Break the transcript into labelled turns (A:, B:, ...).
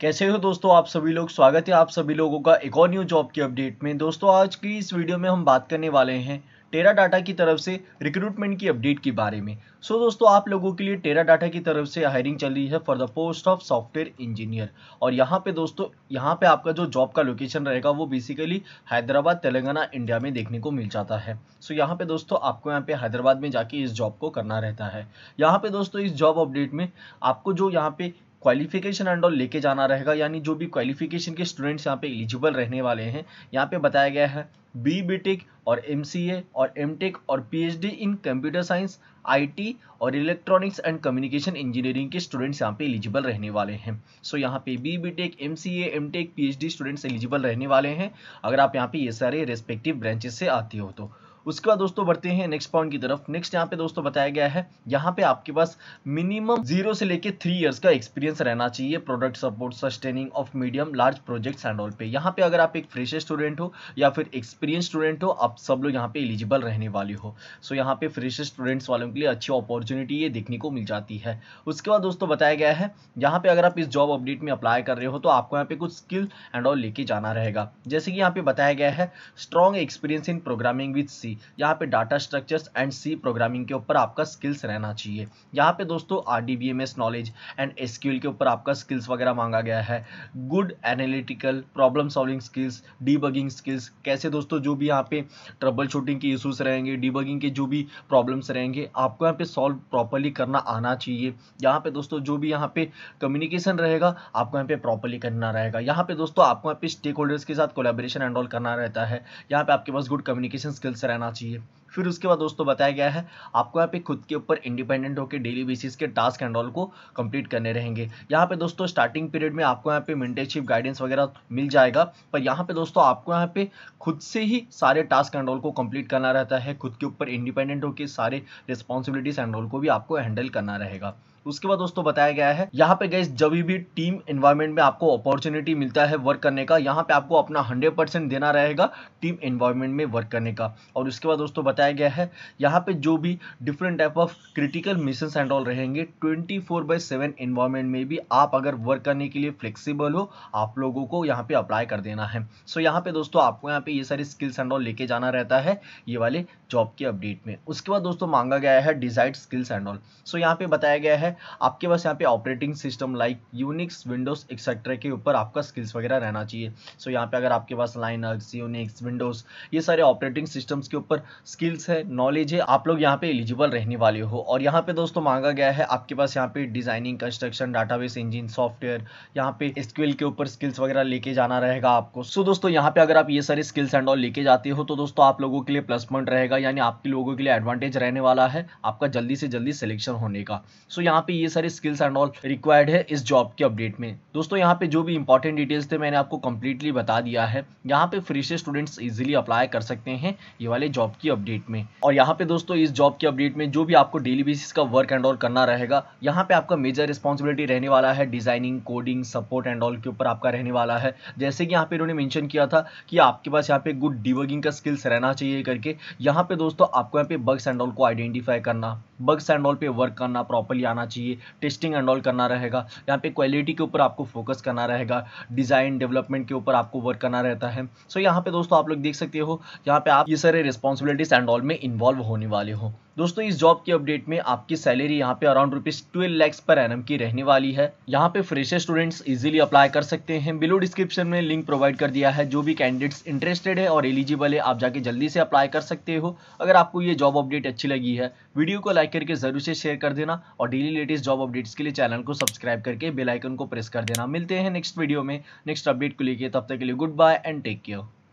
A: कैसे हो दोस्तों आप सभी लोग स्वागत है आप सभी लोगों का एक और न्यू जॉब की अपडेट में दोस्तों आज की इस वीडियो में हम बात करने वाले हैं टेरा डाटा की तरफ से रिक्रूटमेंट की अपडेट के बारे में सो so, दोस्तों आप लोगों के लिए टेरा डाटा की तरफ से हायरिंग चल रही है for the post of software engineer और यहाँ पे दोस्तों यहाँ पे आपका जो जॉब का लोकेशन रहेगा वो बेसिकली हैदराबाद तेलंगाना इंडिया में देखने को मिल जाता है सो so, यहाँ पे दोस्तों आपको यहाँ पे हैदराबाद में जाके इस जॉब को करना रहता है यहाँ पे दोस्तों इस जॉब अपडेट में आपको जो यहाँ पे क्वालिफिकेशन एंड ऑल लेके जाना रहेगा यानी जो भी क्वालिफिकेशन के स्टूडेंट्स यहाँ पे एलिजिबल रहने वाले हैं यहाँ पे बताया गया है बी बी और एम और एम और P in computer science IT और इलेक्ट्रॉनिक्स एंड कम्युनिकेशन इंजीनियरिंग के स्टूडेंट्स यहाँ पे एलिजिबल रहने वाले हैं सो so, यहाँ पे B B tech M C M tech P H D students eligible रहने वाले हैं अगर आप यहाँ पे ये सारे रेस्पेक्टिव ब्रांचेस से आते हो तो उसके बाद दोस्तों बढ़ते हैं नेक्स्ट पॉइंट की तरफ नेक्स्ट यहाँ पे दोस्तों बताया गया है यहाँ पे आपके पास मिनिमम जीरो से लेके थ्री ईयर्स का एक्सपीरियंस रहना चाहिए product support sustaining of medium large projects and all पे यहाँ पे अगर आप एक फ्रेश स्टूडेंट हो या फिर एक्सपीरियंस स्टूडेंट हो आप सब लोग यहाँ पे एलिजिबल रहने वाले हो सो यहाँ पे फ्रेश स्टूडेंट्स वालों के लिए अच्छी अपॉर्चुनिटी ये देखने को मिल जाती है उसके बाद दोस्तों बताया गया है यहाँ पे अगर आप इस जॉब अपडेट में अप्लाई कर रहे हो तो आपको यहाँ पे कुछ स्किल एंड ऑल लेके जाना रहेगा जैसे कि यहाँ पे बताया गया है strong experience in programming with C C यहाँ पे data structures and C programming के ऊपर आपका स्किल्स रहना चाहिए यहाँ पे दोस्तों R D B M S knowledge and S Q के ऊपर आपका स्किल्स वगैरह मांगा गया है good analytical problem solving skills debugging skills कैसे दोस्तों जो भी यहाँ पे ट्रबल शूटिंग के इशूज़ रहेंगे डीबगिंग के जो भी प्रॉब्लम्स रहेंगे आपको यहाँ पे सॉल्व प्रॉपरली करना आना चाहिए यहाँ पे दोस्तों जो भी यहाँ पे कम्युनिकेशन रहेगा आपको यहाँ पे प्रॉपरली करना रहेगा यहाँ पे दोस्तों आपको यहाँ पे स्टेक होल्डर्स के साथ कोलेबरेशन एंड ऑल करना रहता है यहाँ पे आपके पास गुड कम्युनिकेशन स्किल्स रहना करना चाहिए फिर उसके बाद दोस्तों बताया गया है आपको यहाँ पे खुद के ऊपर इंडिपेंडेंट होकर डेली बेसिस के टास्क एंड ऑल को कंप्लीट करने रहेंगे यहाँ पे दोस्तों स्टार्टिंग पीरियड में आपको यहाँ पे मेंटरशिप गाइडेंस वगैरह मिल जाएगा पर यहाँ पे दोस्तों आपको यहाँ पे खुद से ही सारे टास्क एंड ऑल को कंप्लीट करना रहता है खुद के ऊपर इंडिपेंडेंट होकर सारे रिस्पॉन्सिबिलिटीज एंड ऑल को भी आपको हैंडल करना रहेगा उसके बाद दोस्तों बताया गया है यहाँ पे गए जब भी टीम इन्वायरमेंट में आपको अपॉर्चुनिटी मिलता है वर्क करने का यहाँ पे आपको अपना हंड्रेड परसेंट देना रहेगा टीम इन्वायरमेंट में वर्क करने का और उसके बाद दोस्तों बताया गया है यहाँ पे जो भी different type of critical mission and all रहेंगे 24 फोर बाई सेवन इन्वायरमेंट में भी आप अगर वर्क करने के लिए फ्लेक्सिबल हो आप लोगों को यहाँ पे अप्लाई कर देना है सो so, यहाँ पे दोस्तों आपको यहाँ पे ये सारी स्किल्स एंड ऑल लेके जाना रहता है ये वाले जॉब के अपडेट में उसके बाद दोस्तों मांगा गया है desired skills and all so यहाँ पे बताया गया है आपके पास यहाँ पे operating system like Unix Windows etcetera के ऊपर आपका स्किल्स वगैरह रहना चाहिए सो so, यहाँ पे अगर आपके पास लाइन यूनिक्स विंडोज ये सारे ऑपरेटिंग सिस्टम्स के ऊपर स्किल स्किल्स है नॉलेज है आप लोग यहाँ पे एलिजिबल रहने वाले हो और यहाँ पे दोस्तों मांगा गया है आपके पास यहाँ पे designing construction database engine software यहाँ पे स्किल के ऊपर स्किल्स वगैरह लेके जाना रहेगा आपको सो दोस्तों यहाँ पे अगर आप ये सारे स्किल्स एंड ऑल लेके जाते हो तो दोस्तों आप लोगों के लिए प्लस पॉइंट रहेगा यानी आपके लोगों के लिए एडवांटेज रहने वाला है आपका जल्दी से जल्दी सिलेक्शन होने का सो यहाँ पे ये सारे स्किल्स एंड ऑल रिक्वायर्ड है इस जॉब के अपडेट में दोस्तों यहाँ पे जो भी इंपॉर्टेंट डिटेल्स थे मैंने आपको कंप्लीटली बता दिया है यहाँ पे फ्री से स्टूडेंट्स इजिली अप्लाई कर सकते हैं ये वाले जॉब की अपडेट अपडेट में और यहाँ पे दोस्तों इस जॉब के अपडेट में जो भी आपको डेली बेसिस का वर्क एंड ऑल करना रहेगा यहाँ पे आपका मेजर रिस्पॉन्सिबिलिटी रहने वाला है designing coding support and all के ऊपर आपका रहने वाला है जैसे कि यहाँ पे इन्होंने मैंशन किया था कि आपके पास यहाँ पे गुड डिवर्गिंग का स्किल्स रहना चाहिए करके यहाँ पे दोस्तों आपको यहाँ पे बग्स एंड ऑल को आइडेंटिफाई करना बग्स एंड ऑल पे वर्क करना प्रॉपरली आना चाहिए टेस्टिंग एंड ऑल करना रहेगा यहाँ पे क्वालिटी के ऊपर आपको फोकस करना रहेगा डिज़ाइन डेवलपमेंट के ऊपर आपको वर्क करना रहता है सो so, यहाँ पे दोस्तों आप लोग देख सकते हो यहाँ पे आप ये सारे रिस्पॉन्सिबिलिटीज एंड ऑल में इन्वॉल्व होने वाले हो दोस्तों इस जॉब की अपडेट में आपकी सैलरी यहाँ पे around rupees twelve lakhs per annum की रहने वाली है यहाँ पे फ्रेशर स्टूडेंट्स इजीली अप्लाई कर सकते हैं बिलो डिस्क्रिप्शन में लिंक प्रोवाइड कर दिया है जो भी कैंडिडेट्स इंटरेस्टेड है और एलिजिबल है आप जाके जल्दी से अप्लाई कर सकते हो अगर आपको ये जॉब अपडेट अच्छी लगी है वीडियो को लाइक करके जरूर से शेयर कर देना और डेली लेटेस्ट जॉब अपडेट्स के लिए चैनल को सब्सक्राइब करके बेलाइकन को प्रेस कर देना मिलते हैं नेक्स्ट वीडियो में नेक्स्ट अपडेट को लेकर तब तक के लिए goodbye and take care